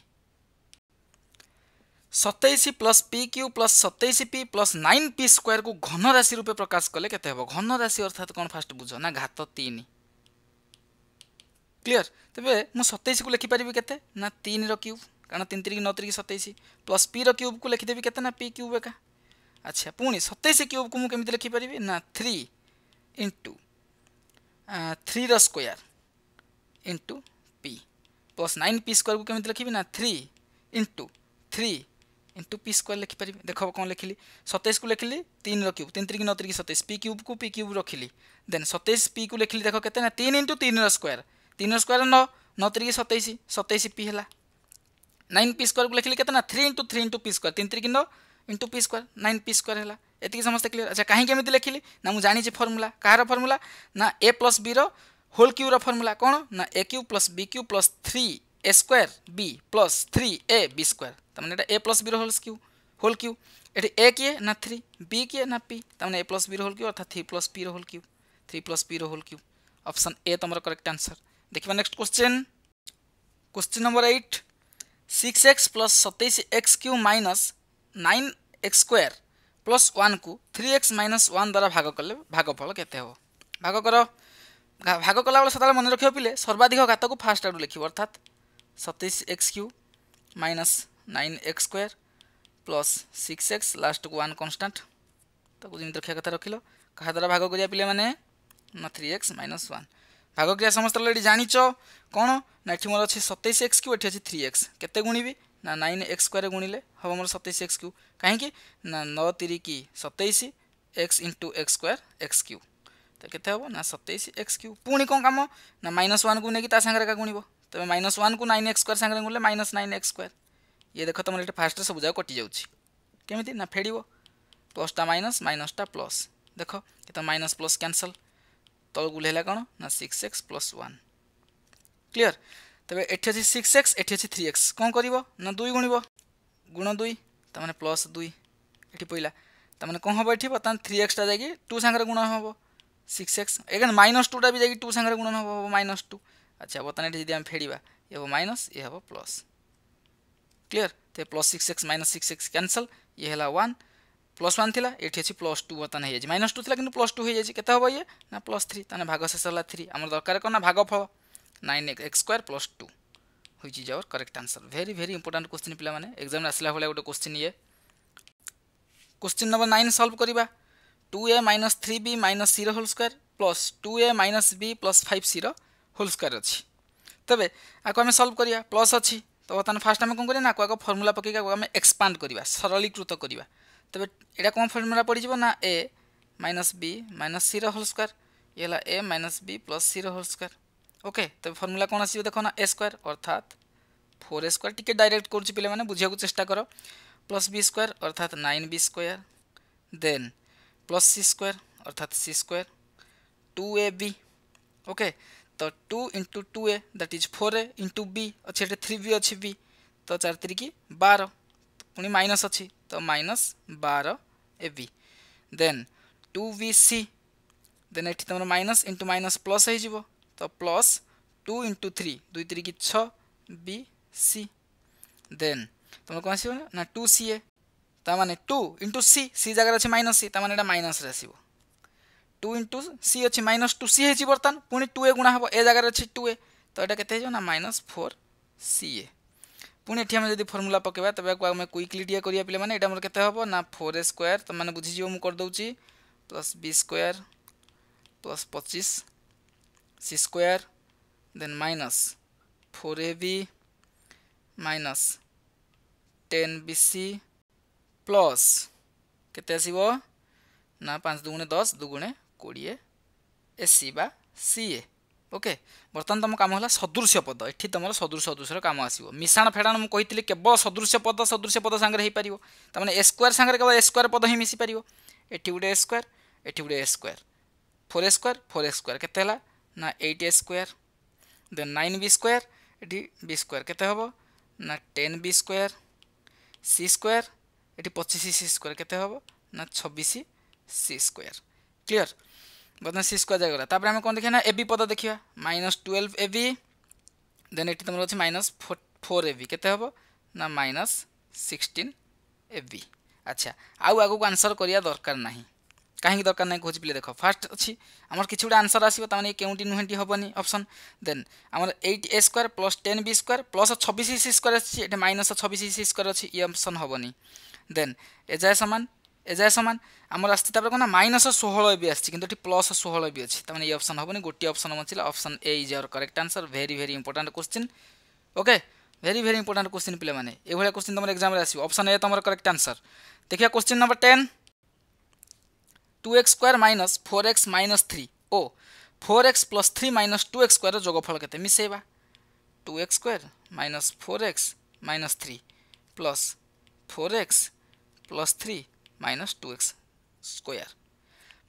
সতেইশ প্লস পি কিউ প্লস সতেইশ p plus nine p square কু ঘন রাশি রূপে প্রকাশ কলে কেতে হব ঘন রাশি অর্থাৎ কোণ ফার্স্ট বুঝ না ঘাত তিন क्लीयर तेज मुझ सतैश को लेखिपरि के ना तीन क्यूब कारण तीन तिरिक नौ तरीके सतैश प्लस पी र्यूब को लिखिदेवी के पी क्यूब एका अच्छा पुणी सतैश क्यूब को मुझे लिखिपारि ना थ्री इंटु थ्री रोयर into p plus nine p square को लिखी ना three into three into p स्क् लिखिपारि देख कौन लिखिली सतैश को लिखिली तीन र्यूब तीन तिरिक नौ तिरिक सतैश पी क्यूब को पी क्यूब रखिली देन सतैश पी को लिखिली देख के तीन इंटु तीन स्क्वयर तीन स्क्वायर नौ नौ तिरिकी सतैश सतैश पी है नाइन पी स्क्वायर को लिखिली के three into three into p square तीन तिरिकी नौ into p square nine p square है ଏତିକି ସମସ୍ତେ କ୍ଲିୟର ଆଚ୍ଛା କାହିଁକି ଏମିତି ଲେଖିଲି ନା ମୁଁ ଜାଣିଛି ଫର୍ମୁଲା କାହାର ଫର୍ମୁଲା ନା ଏ ପ୍ଲସ୍ ବିର ହୋଲ୍ କ୍ୟୁର ଫର୍ମୁଲା କ'ଣ ନା a cube plus b cube plus three a square b plus three a b square ତା'ମାନେ ଏଇଟା ଏ ପ୍ଲସ୍ ବିର ହୋଲ୍ କ୍ୟୁ ହୋଲ୍ କ୍ୟୁ ଏଠି ଏ କିଏ ନା ଥ୍ରୀ ବି କିଏ ନା ପି ତା'ମାନେ ଏ ପ୍ଲସ୍ ବିର ହୋଲ୍ କ୍ୟୁ ଅର୍ଥାତ୍ ଥ୍ରୀ ପ୍ଲସ୍ ପିର ହୋଲ୍ କ୍ୟୁ ଥ୍ରୀ ପ୍ଲସ୍ ପିର ହୋଲ୍ କ୍ୟୁ ଅପସନ୍ ଏ ତୁମର କରେକ୍ଟ ଆନ୍ସର୍ देखा next question question number eight six x plus सतैश x cube minus nine x स्क् प्लस वन को three x minus one द्वारा भाग कले भागफल के भाग कर भाग कला बेल सदा मन रख पे सर्वाधिक घात को फास्ट आड़ लिख अर्थात सतैश x cube minus nine x स्क् प्लस सिक्स एक्स लास्ट को वन कन्स्टाट तक जमी रखा कथा रख क्या भाग करा पे मैंने थ्री एक्स माइनस वन ভাগ ক্রিয়া সমস্ত অলরেডি জাঁচ কোণ না এটি মোর অছে সতেইশ এক্স কিউ এটি অছে থ্রি এক্স কেতে গুণবি না নাইন এক্স স্কোয়ারে গুণিলে হব মোর সতেইশ এক্স কিউ কাহিঁকি না ন তিরিকি সতেইশ x into x square x cube তো কেতে হব না সতেইশ এক্স কিউ পুঁ কম কাম না মাইনস ওয়ানকু নেই তা সাংরে একা গুণব তবে মাইনস ওয়ানকু নাইন এক্স স্কোয়ার সাংরে গুণলে মাইনস নাইন এক্স স্কোয়ার ইয়ে দেখ তোমার এটি ফার্স্টে সব যাক কটি যাচ্ছি কেমি না ফেড়ব প্লসটা মাইনস মাইনসটা প্লস দেখ এটা মাইনস প্লস ক্যানসেল তলগুলি হল কোণ না six x plus one clear তবে এটি অছি সিক্স এক্স এটি অছি থ্রি এক্স কম করব না দুই গুণব গুণ দুই তার মানে প্লস দুই এটি পড়া তার মানে কম হব এটি বর্তমান থ্রি এক্সটা যাই টু সাংরে গুণ হব সিক্স এক্স এখানে মাইনস টুটা বি যাই টু সাংরে গুণ হব হব মাইনস টু আচ্ছা বর্তমান এটি যদি আমি ফেড়া ইয়ে হব মাইনস ইয়ে হব প্লস ক্লিয়ার তো plus six x minus six x cancel ইয়ে হল ওয়ান প্লস ওয়ান লা এটি আছে প্লস টু বর্তমান হয়ে যাচ্ছে মাইনস টু লা কিন্তু প্লস টু হয়ে যাচ্ছে কেতে হব ইয়ে না প্লস থ্রি তাহলে ভাগ শেষ হল থ্রি আমার দরকার কোন ভাগ ফল nine x square plus two which is our correct answer very very important question পিলা মানে এক্সামে আসলা ভাবে গোটে কোশ্চিন ইয়ে কোশ্চিন নম্বর নাইন সলভ করা two a minus three b minus zero whole square plus two a minus b plus five zero whole square অছি তবে আকু আমি সলভ করা প্লস অছি তো বর্তমানে ফার্স্ট আমি কম করিয়া না আকু আগ ফর্মুলা পকাইকি আকু আমি এক্সপান্ড করা সরলীকৃত করা ତେବେ ଏଇଟା କ'ଣ ଫର୍ମୁଲା ପଡ଼ିଯିବ ନା ଏ ମାଇନସ୍ ବି ମାଇନସ୍ ସିର ହୋଲ୍ ସ୍କୋୟାର ଇଏ ହେଲା ଏ ମାଇନସ୍ ବି ପ୍ଲସ୍ ସିର ହୋଲ୍ ସ୍କୋୟାର ଓକେ ତେବେ ଫର୍ମୁଲା କ'ଣ ଆସିବ ଦେଖ ନା ଏ ସ୍କୋୟାର ଅର୍ଥାତ ଫୋର୍ ଏ ସ୍କୋୟାର ଟିକେ ଡାଇରେକ୍ଟ କରୁଛି ପିଲାମାନେ ବୁଝିବାକୁ ଚେଷ୍ଟା କର ପ୍ଲସ୍ ବି ସ୍କୋୟାର ଅର୍ଥାତ nine b square then plus c square ଅର୍ଥାତ c square two a b okay ତ two into two a that is four a into b ଅଛି ଏଠି ଥ୍ରୀ ବି ଅଛି ବି ତ ଚାରି ତିରିକି ବାର ପୁଣି ମାଇନସ୍ ଅଛି तो माइनस बार a b then two b c then ये तुम माइनस इंटु माइनस प्लस हो तो प्लस टू इंटु थ्री दुई तीन छ बी सी देन तुम कौन आस टू सी ए ताने टू इंटु सी सी जगार अच्छे माइनस सी ताने माइनस आसो टू इंटु सी अच्छे माइनस टू सी हो बर्तमान पुणी टू ए गुणा हम ए जगार अच्छे टू ए तो यहाँ के माइनस फोर सी ए ପୁଣି ଏଠି ଆମେ ଯଦି ଫର୍ମୁଲା ପକାଇବା ତେବେ ଆକୁ ଆମେ କ୍ୱିକଲି ଟିକେ କରିବା ପିଲାମାନେ ଏଇଟା ଆମର କେତେ ହେବ ନା ଫୋର୍ ଏ ସ୍କୋୟାର୍ ତୁମମାନେ ବୁଝିଯିବ ମୁଁ କରିଦେଉଛି ପ୍ଲସ୍ ବି ସ୍କୋୟାର୍ ପ୍ଲସ୍ ପଚିଶ c square then minus four a b minus ten b c plus কেতে আসব না পাঁচ দুগুণে দশ দুগুণে কোড়িয়ে এসি বা সিএ ওকে বর্তমান তুম কাম হল সদৃশ্য পদ এটি তোমার সদৃশ সদৃশর কাম আসব মিশাণ ফেড়াণ মু কেবল সদৃশ্য পদ সদৃশ্য পদ সাংরে হয়ে পাব তার মানে এ স্কোয়ার সাংরে কেবল এ স্কোয়ার পদ হি মিশি পাব এটি গোটে এ স্কোয়ার এটি গোটে a square four a square four a square কেতে হল না eight a square then nine b square এটি বি স্কোয়ার কেতে হব না ten b square c square এটি পঁচিশ সি স্কোয়ার কেতে হব না ছবিশ সি স্কোয়ার ক্লিয়ার ବର୍ତ୍ତମାନ ସି ସ୍କୋୟାର ଯାଇଗଲା ତାପରେ ଆମେ କ'ଣ ଦେଖିବା ନା ଏବି ପଦ ଦେଖିବା ମାଇନସ୍ ଟୁଏଲ୍ଭ ଏବି ଦେନ୍ ଏଠି ତୁମର ଅଛି ମାଇନସ୍ ଫୋର୍ ଏବି କେତେ ହେବ ନା ମାଇନସ୍ ସିକ୍ସଟିନ୍ ଏବି ଆଚ୍ଛା ଆଉ ଆଗକୁ ଆନ୍ସର୍ କରିବା ଦରକାର ନାହିଁ କାହିଁକି ଦରକାର ନାହିଁ କହୁଛି ପିଲେ ଦେଖ ଫାର୍ଷ୍ଟ ଅଛି ଆମର କିଛି ଗୋଟେ ଆନ୍ସର୍ ଆସିବ ତାମାନେ କେଉଁଠି ନୁହେଁଟି ହେବନି ଅପସନ୍ ଦେନ୍ ଆମର eight a square plus ten b square plus ଛବିଶ ସି ସ୍କୋୟାର ଅଛି ଏଠି ମାଇନସ୍ ଛବିଶ ସି ସ୍କୋୟାର ଅଛି ଇଏ ଅପସନ୍ ହେବନି ଦେନ୍ ଏଯାଏ ସମାନ এযায় সমান আমার আসছে তারপরে কোন মাইনস ষোহল বি আসছে কিন্তু এটি প্লস ষোহল বি আছে তার মানে এই অপশন হবনি গোটি অপশন বঞ্চিলা option a is your correct answer very very important question okay very very important question পিলামানে এইভাবে কোশ্চিন তোমার এক্সামে আসবে অপশন এ তোমার করেক্ট আনসর দেখিবা question number ten two x square minus four x minus three ও four x plus three minus two x square যোগফল কেতে মিশাইবা two x square minus four x minus three plus four x plus three minus two x square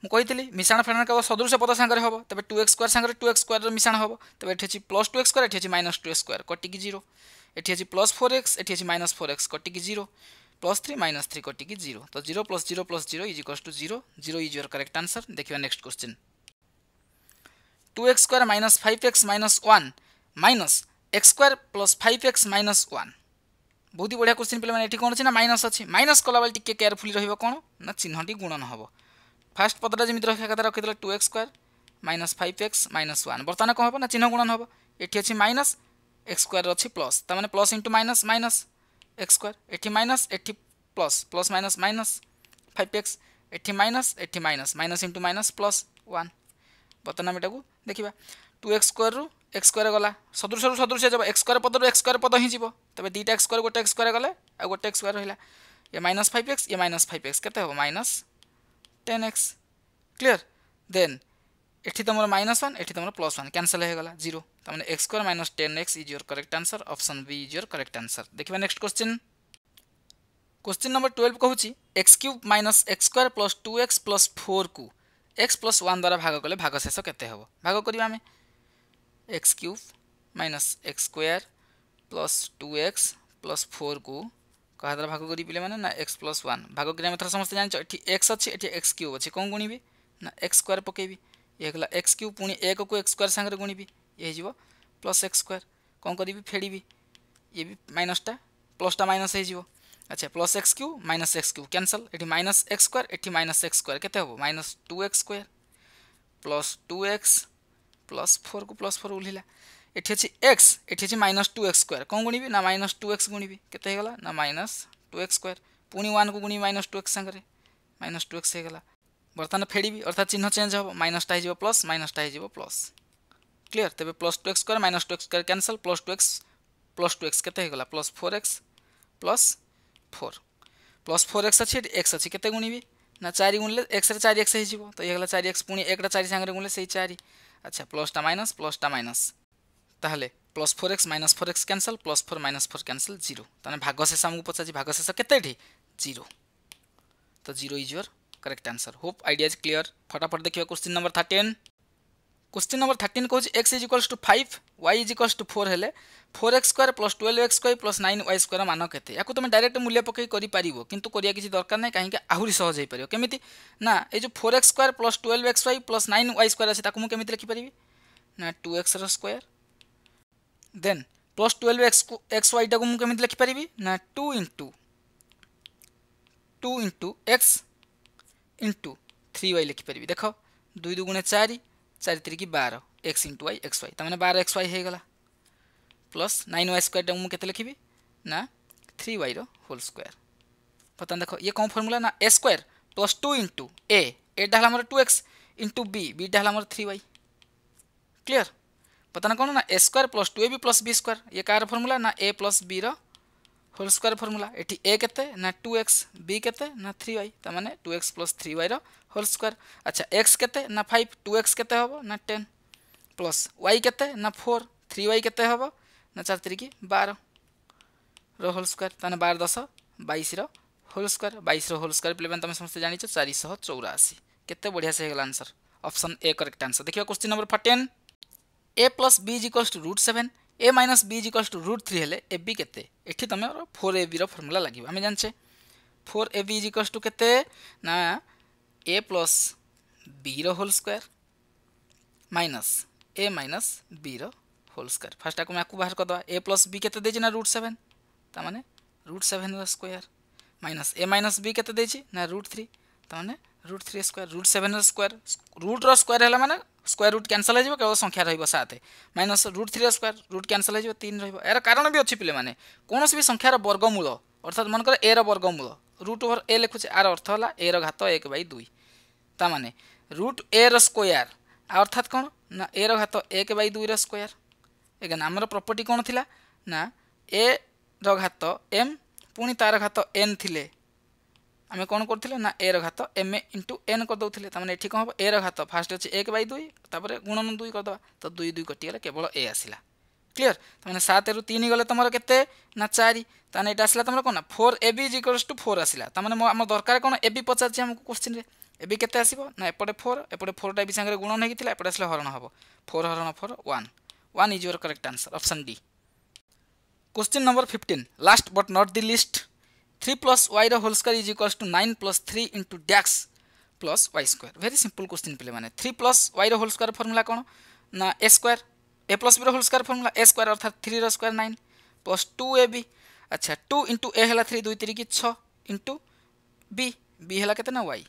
ମୁଁ କହିଥିଲି ମିଶାଣ ଫେଡ଼ାଣ କେବଳ ସଦୃଶ ପଦ ସାଙ୍ଗରେ ହେବ ତେବେ ଟୁ ଏକ୍ସ ସ୍କୋୟାର ସାଙ୍ଗରେ ଟୁ ଏକ୍ସ ସ୍କୋୟାରର ମିଶାଣ ହେବ ତେବେ ଏଠି ଅଛି ପ୍ଲସ୍ ଟୁ ଏକ୍ସ ସ୍କୋୟାର ଏଠି ଅଛି ମାଇନସ୍ ଟୁ ଏକ୍ସ ସ୍କୋୟାର କଟିକି ଜିରୋ ଏଠି ଅଛି ପ୍ଲସ୍ ଫୋର୍ ଏକ୍ସ ଏଠି ଅଛି ମାଇନସ୍ ଫୋର୍ ଏକ୍ସ କଟିକି zero plus three minus three କଟିକି ଜିରୋ ତ zero plus zero plus zero is equals to zero zero is your correct answer ଦେଖିବା next question two x square minus five x minus one minus x square plus five x minus one ବହୁତ ବଢ଼ିଆ question ପିଲାମାନେ ଏଠି କ'ଣ ଅଛି ନା minus ଅଛି minus କଲାବେଳେ ଟିକେ କେୟାରଫୁଲି ରହିବ କ'ଣ ନା ଚିହ୍ନଟି ଗୁଣନ ହେବ ଫାର୍ଷ୍ଟ ପଦଟା ଯେମିତି ରଖିବା କଥା ରଖିଦେଲେ two x square minus five x minus one ବର୍ତ୍ତମାନ କ'ଣ ହେବ ନା ଚିହ୍ନ ଗୁଣନ ହେବ ଏଠି ଅଛି ମାଇନସ୍ ଏକ୍ସ ସ୍କୋୟାର ଅଛି ପ୍ଲସ୍ ତା'ମାନେ plus into minus minus x square ଏଠି ମାଇନସ୍ ଏଠି plus plus minus minus five x ଏଠି ମାଇନସ୍ ଏଠି minus minus into minus plus one ବର୍ତ୍ତମାନ ଆମେ ଏଟାକୁ ଦେଖିବା ଟୁ ଏକ୍ସ ସ୍କୋୟାରରୁ এক্স স্কোয়ার গলা সদৃশ সদৃশ যাব এক্স স্কোয়ার পদর এক্স স্কোয়ার পদ হি যাব তবে দুইটা এক্স স্কোয়ার গোটে এক্স স্কোয়ার গলে আর গোটে এক্স স্কোয়ার রহিলা ইয়ে মাইনাস ফাইভ এক্স ইয়ে মাইনাস ফাইভ এক্স কেতে হব minus ten x clear then এটি তোমার মাইনাস ওয়ান এটি তোমার প্লস ওয়ান ক্যানসেল হয়ে গলা জিরো তার মানে x square minus ten x is your correct answer option b is your correct answer দেখবা next question question number twelve কুচি x cube minus x square plus two x plus four কু x plus one দ্বারা ভাগ কলে ভাগশেষ কেতে হব ভাগ করা আমি x cube minus x square plus two x plus four को कहा द्वारा भाग करी पे ना एक्स प्लस वन भाग करें थोड़ा समस्त जान एक्स अच्छे ये एक्स क्यूब अच्छे कौन गुणी ना एक्स स्क्वयर पकेबी ये एक्स क्यूब पुणी एक को एक्स स्क्वयर सागर गुणी ये हो प्लस एक्स स्क्वयर कौन करी फेड़ी ये भी माइनसटा प्लसटा माइनस हो अच्छा plus x cube minus x cube cancel ये माइनस एक्स स्क्वयर ये माइनस एक्स स्क्वयर के minus two x square plus two x plus four को प्लस फोर ओह्ला ଏଠି ଅଛି ଏକ୍ସ ଏଠି ଅଛି ମାଇନସ୍ ଟୁ ଏକ୍ସ ସ୍କୋୟାର କ'ଣ ଗୁଣିବି ନା ମାଇନସ୍ ଟୁ ଏକ୍ସ ଗୁଣିବି କେତେ ହେଇଗଲା ନା ମାଇନସ୍ ଟୁ ଏକ୍ସ ସ୍କୋୟାର ପୁଣି ୱାନ୍କୁ ଗୁଣିବି ମାଇନସ୍ ଟୁ ଏକ୍ସ ସାଙ୍ଗରେ ମାଇନସ୍ ଟୁ ଏକ୍ସ ହେଇଗଲା ବର୍ତ୍ତମାନ ଫେଡ଼ିବି ଅର୍ଥାତ୍ ଚିହ୍ନ ଚେଞ୍ଜ ହେବ ମାଇନସ୍ଟା ହେଇଯିବ ପ୍ଲସ୍ ମାଇନସ୍ଟା ହେଇଯିବ ପ୍ଲସ୍ କ୍ଲିଅର୍ ତେବେ plus two x square minus two x square cancel plus two x plus two x କେତେ ହେଇଗଲା plus four x plus four plus four x ଅଛି ଏଠି ଏକ୍ସ ଅଛି କେତେ ଗୁଣିବି ନା ଚାରି ଗୁଣିଲେ ଏକ୍ସରେ ଚାରି ଏକ୍ସ ହେଇଯିବ ତ ହେଇଗଲା ଚାରି ଏକ୍ସ ପୁଣି ଏକଟା ଚାରି ସାଙ୍ଗରେ ଗୁଣିଲେ ସେଇ ଚାରି আচ্ছা প্লাসটা মাইনাস প্লাসটা মাইনাস ତାହେଲେ plus four x minus four x cancel plus four minus four cancel zero ତାହେଲେ ଭାଗଶେଷ ଆମକୁ ପଚାରିଛି ଭାଗଶେଷ କେତେ ଏଠି ଜିରୋ ତ zero is your correct answer hope idea is clear ଫଟାଫଟ ଦେଖିବା question number thirteen question number thirteen କହୁଛି x is equals to five y is equals to four ହେଲେ four x square plus twelve x square plus nine y square मान के तुम direct मूल्य पकई कर कितु करा किसी दरकार ना कहीं आहरी सहज हो पार कमी ना ये जो four x square plus twelve x y plus nine y square अच्छे मुझे कमी लिखिपारि ना two x square then plus twelve x x y टाक मुझे लिखिपारि ना two into two into x into three y लिखिपारि देख दुई दुगुणे चार चार तिरिकी बार x into y x y तमें बार एक्स वाई होगा plus nine y square time मुझे लिखी ना थ्री वाई रोल स्क्वयर बर्तमान देख ये कौन फर्मूला ना a square plus two into a एटा है टू एक्स इंटु बी बीटा है थ्री वाई क्लीयर बर्तमान कौन ना a square plus two a b plus b square ये कह रमूला ना a plus b whole square formula ये ए के टू एक्स बी के थ्री वाई तो मैंने two x plus three y whole square अच्छा एक्स के फाइव टू एक्स के टेन प्लस वाई के फोर थ्री वाई के ନା ଚାରି ତାରିଖ ବାରର ହୋଲ୍ ସ୍କୋୟାର ତାହେଲେ ବାର ଦଶ ବାଇଶର ହୋଲ୍ ସ୍କୋୟାର ବାଇଶର ହୋଲ୍ ସ୍କୋୟାର ପିଲାମାନେ ତୁମେ ସମସ୍ତେ ଜାଣିଛ ଚାରିଶହ ଚଉରାଅଶୀ କେତେ ବଢ଼ିଆ ସେ ହେଇଗଲା answer option A correct answer ଦେଖିବା question number fourteen a plus b is equals to root seven a minus b is equals to root three ହେଲେ ଏ ବି କେତେ ଏଠି ତୁମର ଫୋର୍ ଏ ବିର ଫର୍ମୁଲା ଲାଗିବ ଆମେ ଜାଣିଛେ four a b is equals to କେତେ ନା ଏ ପ୍ଲସ୍ ବିର whole square minus a minus ବିର হোল স্কোয়ার ফার্স্ট ଆକୁ ଆକୁ ବାହାର କରିଦେବା ଏ ପ୍ଲସ୍ ବି କେତେ ଦେଇଛି ନା ରୁଟ୍ ସେଭେନ୍ ତା ମାନେ ରୁଟ୍ ସେଭେନ୍ର square minus a minus b କେତେ ଦେଇଛି ନା ରୁଟ୍ ଥ୍ରୀ ତା ମାନେ ରୁଟ୍ ଥ୍ରୀ ସ୍କୋୟାର୍ ରୁଟ୍ ସେଭେନ୍ର ସ୍କୋୟାର୍ ରୁଟ୍ର ସ୍କୋୟାର୍ ହେଲା ମାନେ ସ୍କୋୟାର୍ ରୁଟ୍ କ୍ୟାନ୍ସଲ୍ ହୋଇଯିବ କେବଳ ସଂଖ୍ୟା ରହିବ ସାତ ମାଇନସ୍ ରୁଟ୍ ଥ୍ରୀର ସ୍କୋୟାର୍ ରୁଟ୍ କ୍ୟାନ୍ସଲ୍ ହୋଇଯିବ ତିନି ରହିବ ଏହାର କାରଣ ବି ଅଛି ପିଲାମାନେ କୌଣସି ବି ସଂଖ୍ୟାର ବର୍ଗମୂଳ ଅର୍ଥାତ୍ ମନେକର ଏର ବର୍ଗମୂଳ ରୁଟ୍ ଓଭର୍ ଏ ଲେଖୁଛେ ଆର ଅର୍ଥ ହେଲା ଏର ଘାତ ଏକ ବାଇ ଦୁଇ ତା ମାନେ ରୁଟ୍ ଏର ସ୍କୋୟାର୍ ଅର୍ଥାତ୍ କ'ଣ ନା ଏର ଘାତ ଏକ ବାଇ ଦୁଇର ସ୍କୋୟାର୍ ଏଗେନ୍ ଆମର ପ୍ରପର୍ଟି କ'ଣ ଥିଲା ନା ଏର ଘାତ ଏମ୍ ପୁଣି ତା'ର ଘାତ ଏନ୍ ଥିଲେ ଆମେ କ'ଣ କରୁଥିଲେ ନା ଏର ଘାତ ଏମ୍ ଇଣ୍ଟୁ ଏନ୍ କରିଦେଉଥିଲେ ତା'ମାନେ ଏଠି କ'ଣ ହେବ ଏର ଘାତ ଫାଷ୍ଟ ଅଛି ଏକ ବାଇ ଦୁଇ ତାପରେ ଗୁଣନ ଦୁଇ କରିଦେବା ତ ଦୁଇ ଦୁଇ କଟିଗଲେ କେବଳ ଏ ଆସିଲା କ୍ଲିଅର ତା'ମାନେ ସାତରୁ ତିନି ଗଲେ ତୁମର କେତେ ନା ଚାରି ତା'ମାନେ ଏଇଟା ଆସିଲା ତୁମର କ'ଣ ନା four a b is equals to four ଆସିଲା ତା'ମାନେ ଆମ ଦରକାର କ'ଣ ଏ ବି ପଚାରିଛି ଆମକୁ କୋଶ୍ଚିନ୍ରେ ଏ ବି କେତେ ଆସିବ ନା ଏପଟେ ଫୋର୍ ଏପଟେ ଫୋର୍ଟା ବି ସାଙ୍ଗରେ ଗୁଣନ ହେଇକି ଥିଲା ଏପଟେ ଆସିଲେ ହରଣ ହେବ ଫୋର୍ ହରଣ four one 1 is your correct answer, option D. Question number 15. Last but not the least, 3 plus y the whole square is equals to 9 plus 3 into dx plus y square. Very simple question pile mane. 3 plus y the whole square formula kono? Na a square. a plus b the whole square formula a square or 3 the square 9 plus 2ab. अच्छा 2 into a हला 3 2 3 की 6 into b. b हला कितना y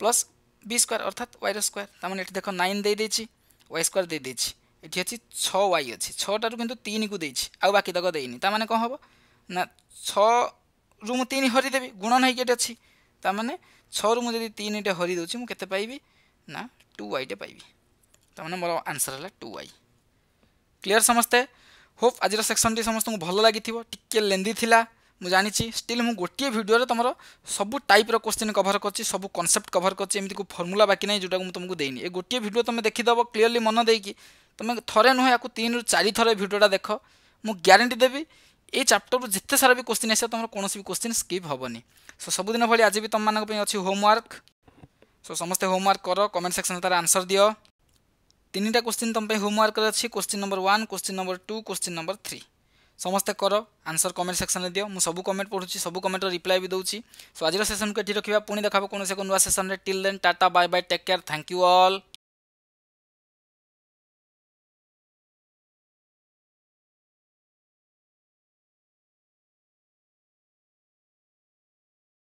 plus b square अर्थात y the square. तामने ये देखो 9 de देची y square de देची. ଏଠି ଅଛି ଛଅ ୱାଇ ଅଛି ଛଅଟାରୁ କିନ୍ତୁ ତିନିକୁ ଦେଇଛି ଆଉ ବାକି ତକ ଦେଇନି ତା'ମାନେ କ'ଣ ହେବ ନା ଛଅରୁ ମୁଁ ତିନି ହରିଦେବି ଗୁଣନ ହେଇକି ଏଠି ଅଛି ତା'ମାନେ ଛଅରୁ ମୁଁ ଯଦି ତିନିଟେ ହରିଦେଉଛି ମୁଁ କେତେ ପାଇବି ନା ଟୁ ୱାଇଟେ ପାଇବି ତା'ମାନେ ମୋର ଆନ୍ସର୍ ହେଲା ଟୁ ୱାଇ କ୍ଲିଅର୍ ସମସ୍ତେ ହୋପ୍ ଆଜିର ସେକ୍ସନ୍ଟି ସମସ୍ତଙ୍କୁ ଭଲ ଲାଗିଥିବ ଟିକିଏ ଲେନ୍ଦି ଥିଲା ମୁଁ ଜାଣିଛି ଷ୍ଟିଲ୍ ମୁଁ ଗୋଟିଏ ଭିଡ଼ିଓରେ ତୁମର ସବୁ ଟାଇପ୍ର କୋଶ୍ଚିନ୍ କଭର୍ କରିଛି ସବୁ କନସେପ୍ଟ କଭର୍ କରିଛି ଏମିତି କେଉଁ ଫର୍ମୁଲା ବାକି ନାହିଁ ଯେଉଁଟାକୁ ମୁଁ ତୁମକୁ ଦେଇନି ଏ ଗୋଟିଏ ଭିଡ଼ିଓ ତୁମେ ଦେଖିଦେବ କ୍ଲିଅରଲି ମନ ଦେଇକି ତୁମେ ଥରେ ନୁହେଁ ୟାକୁ ତିନିରୁ ଚାରି ଥର ଭିଡ଼ିଓଟା ଦେଖ ମୁଁ ଗ୍ୟାରେଣ୍ଟି ଦେବି ଏଇ ଚାପ୍ଟରରୁ ଯେତେ ସାରା ବି କୋଶ୍ଚିନ୍ ଆସିବ ତୁମର କୌଣସି ବି କୋଶ୍ଚିନ୍ ସ୍କିପ୍ ହେବନି ସୋ ସବୁଦିନ ଭଳି ଆଜି ବି ତୁମମାନଙ୍କ ପାଇଁ ଅଛି ହୋମୱାର୍କ ସୋ ସମସ୍ତେ ହୋମୱାର୍କ କର କମେଣ୍ଟ ସେକ୍ସନ୍ରେ ତା'ର ଆନ୍ସର୍ ଦିଅ ତିନିଟା କୋଶ୍ଚିନ୍ ତୁମ ପାଇଁ ହୋମୱାର୍କରେ ଅଛି question number one question number two question number three ସମସ୍ତେ କର ଆନ୍ସର୍ କମେଣ୍ଟ ସେକ୍ସନ୍ରେ ଦିଅ ମୁଁ ସବୁ କମେଣ୍ଟ ପଢ଼ୁଛି ସବୁ କମେଣ୍ଟର ରିପ୍ଲାଏ ବି ଦେଉଛି ସୋ ଆଜିର ସେସନ୍କୁ ଏଠି ରଖିବା ପୁଣି ଦେଖାହେବ କୌଣସି ଏକ ନୂଆ ସେସନ୍ରେ till then tata bye bye take care thank you all